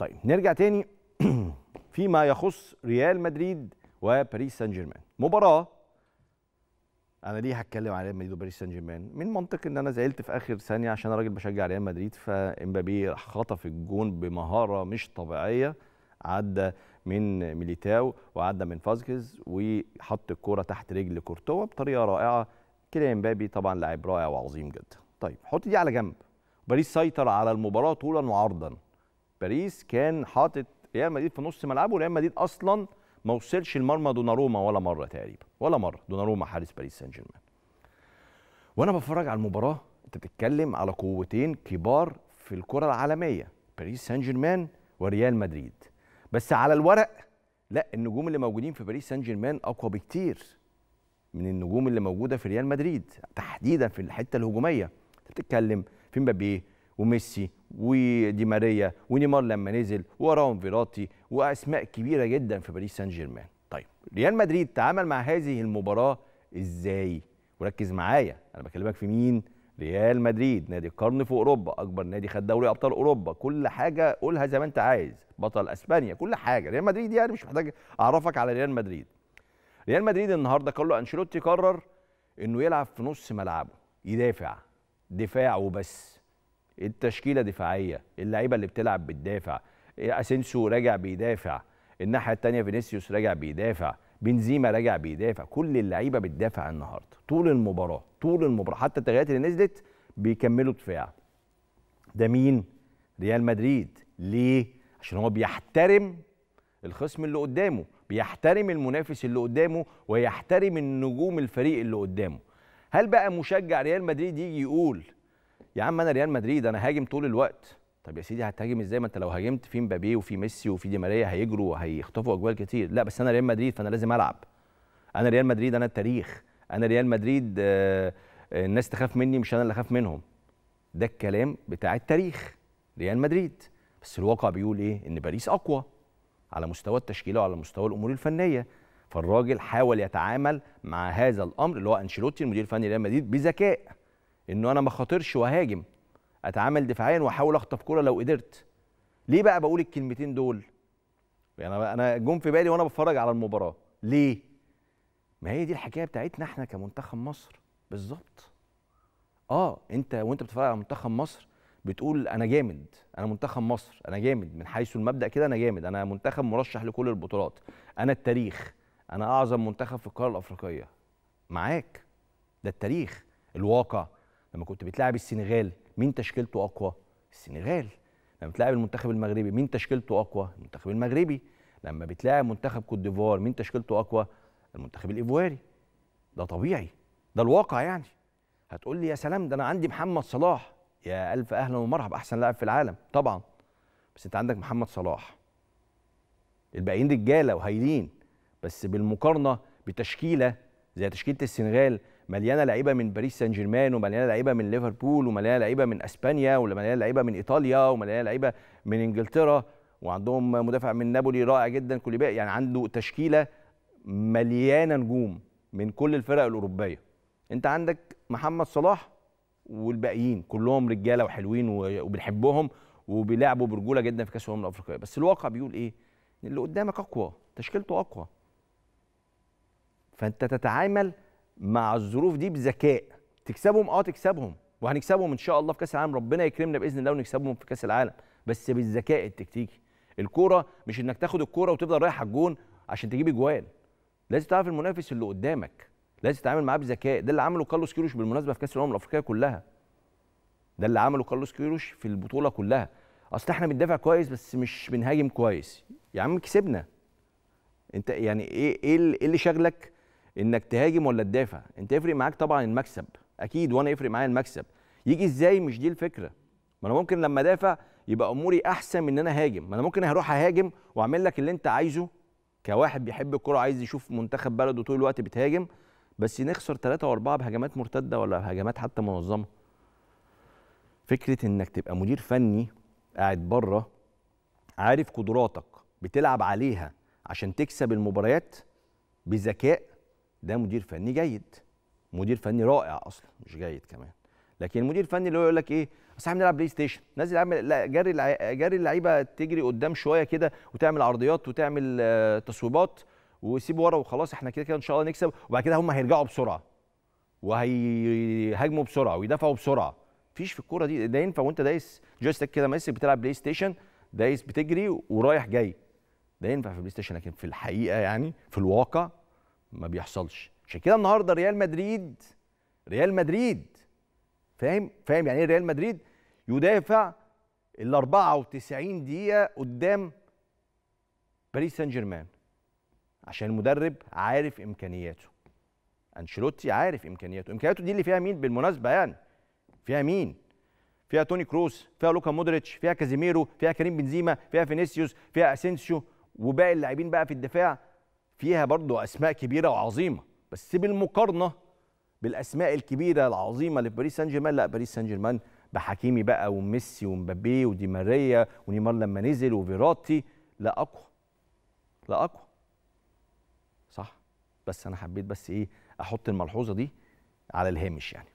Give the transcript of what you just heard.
طيب نرجع تاني فيما يخص ريال مدريد وباريس سان جيرمان مباراه انا ليه هتكلم على ريال مدريد وباريس سان جيرمان من منطق ان انا زعلت في اخر ثانيه عشان انا راجل بشجع ريال مدريد فامبابي راح خطف الجون بمهاره مش طبيعيه عدى من ميليتاو وعدى من فازكيز وحط الكوره تحت رجل كورتوا بطريقه رائعه كده امبابي طبعا لاعب رائع وعظيم جدا طيب حط دي على جنب باريس سيطر على المباراه طولا وعرضا باريس كان حاطط ريال مدريد في نص ملعبه ريال مدريد اصلا ما وصلش المرمى دوناروما ولا مره تقريبا ولا مره دوناروما حارس باريس سان جيرمان وانا بتفرج على المباراه انت بتتكلم على قوتين كبار في الكره العالميه باريس سان جيرمان وريال مدريد بس على الورق لا النجوم اللي موجودين في باريس سان جيرمان اقوى بكتير من النجوم اللي موجوده في ريال مدريد تحديدا في الحته الهجوميه انت بتتكلم في مبابيه وميسي ودي ماريا ونيمار لما نزل وراهم فيراتي واسماء كبيره جدا في باريس سان جيرمان طيب ريال مدريد تعامل مع هذه المباراه ازاي وركز معايا انا بكلمك في مين ريال مدريد نادي القرن في اوروبا اكبر نادي خد دوري ابطال اوروبا كل حاجه قولها زي ما انت عايز بطل اسبانيا كل حاجه ريال مدريد يعني مش محتاج اعرفك على ريال مدريد ريال مدريد النهارده كارلو انشيلوتي قرر انه يلعب في نص ملعبه يدافع دفاع وبس التشكيله دفاعيه اللعيبه اللي بتلعب بتدافع اسينسو راجع بيدافع الناحيه الثانيه فينيسيوس راجع بيدافع بنزيما راجع بيدافع كل اللعيبه بتدافع النهارده طول المباراه طول المباراه حتى التغييرات اللي نزلت بيكملوا دفاع ده مين ريال مدريد ليه عشان هو بيحترم الخصم اللي قدامه بيحترم المنافس اللي قدامه ويحترم النجوم الفريق اللي قدامه هل بقى مشجع ريال مدريد يجي يقول يا عم انا ريال مدريد انا هاجم طول الوقت طب يا سيدي هتهاجم ازاي ما انت لو هاجمت في مبابي وفي ميسي وفي دي ماريا هيجروا هيخطفوا اجوال كتير لا بس انا ريال مدريد فانا لازم العب انا ريال مدريد انا التاريخ انا ريال مدريد آه، آه، الناس تخاف مني مش انا اللي اخاف منهم ده الكلام بتاع التاريخ ريال مدريد بس الواقع بيقول ايه ان باريس اقوى على مستوى التشكيله وعلى مستوى الامور الفنيه فالراجل حاول يتعامل مع هذا الامر اللي هو انشيلوتي المدير الفني لريال مدريد بذكاء انه انا ما خاطرش وهاجم اتعامل دفاعيا واحاول اخطف كوره لو قدرت ليه بقى بقول الكلمتين دول يعني انا جم في بالي وانا بتفرج على المباراه ليه ما هي دي الحكايه بتاعتنا احنا كمنتخب مصر بالظبط اه انت وانت بتتفرج على منتخب مصر بتقول انا جامد انا منتخب مصر انا جامد من حيث المبدا كده انا جامد انا منتخب مرشح لكل البطولات انا التاريخ انا اعظم منتخب في القاره الافريقيه معاك ده التاريخ الواقع لما كنت بتلاعب السنغال مين تشكيلته اقوى السنغال لما بتلاعب المنتخب المغربي مين تشكيلته اقوى المنتخب المغربي لما بتلاعب منتخب كوت ديفوار مين تشكيلته اقوى المنتخب الايفواري ده طبيعي ده الواقع يعني هتقول لي يا سلام ده انا عندي محمد صلاح يا الف اهلا ومرحبا احسن لاعب في العالم طبعا بس انت عندك محمد صلاح الباقيين رجاله وهايلين بس بالمقارنه بتشكيله زي تشكيله السنغال مليانه لعيبه من باريس سان جيرمان ومليانه لعيبه من ليفربول ومليانه لعيبه من اسبانيا ومليانه لعيبه من ايطاليا ومليانه لعيبه من انجلترا وعندهم مدافع من نابولي رائع جدا بقى يعني عنده تشكيله مليانه نجوم من كل الفرق الاوروبيه انت عندك محمد صلاح والباقيين كلهم رجاله وحلوين وبنحبهم وبيلعبوا برجوله جدا في كاس الامم الافريقيه بس الواقع بيقول ايه اللي قدامك اقوى تشكيلته اقوى فانت تتعامل مع الظروف دي بذكاء تكسبهم اه تكسبهم وهنكسبهم ان شاء الله في كاس العالم ربنا يكرمنا باذن الله ونكسبهم في كاس العالم بس بالذكاء التكتيكي الكوره مش انك تاخد الكوره وتفضل رايح على الجون عشان تجيب اجوان لازم تعرف المنافس اللي قدامك لازم تتعامل معاه بذكاء ده اللي عمله كارلوس كيروش بالمناسبه في كاس الامم الافريقيه كلها ده اللي عمله كارلوس كيروش في البطوله كلها اصل احنا بندافع كويس بس مش بنهاجم كويس يا عم كسبنا انت يعني ايه ايه, إيه اللي شغلك انك تهاجم ولا تدافع انت يفرق معاك طبعا المكسب اكيد وانا يفرق معايا المكسب يجي ازاي مش دي الفكره ما انا ممكن لما ادافع يبقى اموري احسن من ان انا هاجم ما انا ممكن هروح اهاجم واعمل لك اللي انت عايزه كواحد بيحب الكرة عايز يشوف منتخب بلده طول الوقت بتهاجم بس نخسر ثلاثة وأربعة بهجمات مرتدة ولا بهجمات حتى منظمة فكرة إنك تبقى مدير فني قاعد بره عارف قدراتك بتلعب عليها عشان تكسب المباريات بذكاء ده مدير فني جيد مدير فني رائع اصلا مش جيد كمان لكن المدير الفني اللي هو يقول لك ايه اصل احنا بنلعب بلاي ستيشن نازل اعمل لا جري جري اللعيبه تجري قدام شويه كده وتعمل عرضيات وتعمل آه، تصويبات وسيب ورا وخلاص احنا كده كده ان شاء الله نكسب وبعد كده هم هيرجعوا بسرعه وهيهاجموا بسرعه ويدافعوا بسرعه مفيش في الكوره دي ده ينفع وانت دايس جويستيك كده ماسك بتلعب بلاي ستيشن دايس بتجري ورايح جاي ده ينفع في البلاي ستيشن لكن في الحقيقه يعني في الواقع ما بيحصلش عشان كده النهارده ريال مدريد ريال مدريد فاهم فاهم يعني ايه ريال مدريد يدافع ال 94 دقيقه قدام باريس سان جيرمان عشان المدرب عارف امكانياته انشيلوتي عارف امكانياته امكانياته دي اللي فيها مين بالمناسبه يعني فيها مين فيها توني كروس فيها لوكا مودريتش فيها كازيميرو فيها كريم بنزيما فيها فينيسيوس فيها اسينسيو وباقي اللاعبين بقى في الدفاع فيها برضو أسماء كبيرة وعظيمة بس بالمقارنة بالأسماء الكبيرة العظيمة اللي في باريس سان جيرمان لا باريس سان جيرمان بحكيمي بقى وميسي ومبابي ودي ماريا ونيمار لما نزل وفيراتي لا أقوى لا أقوى صح بس أنا حبيت بس إيه أحط الملحوظة دي على الهامش يعني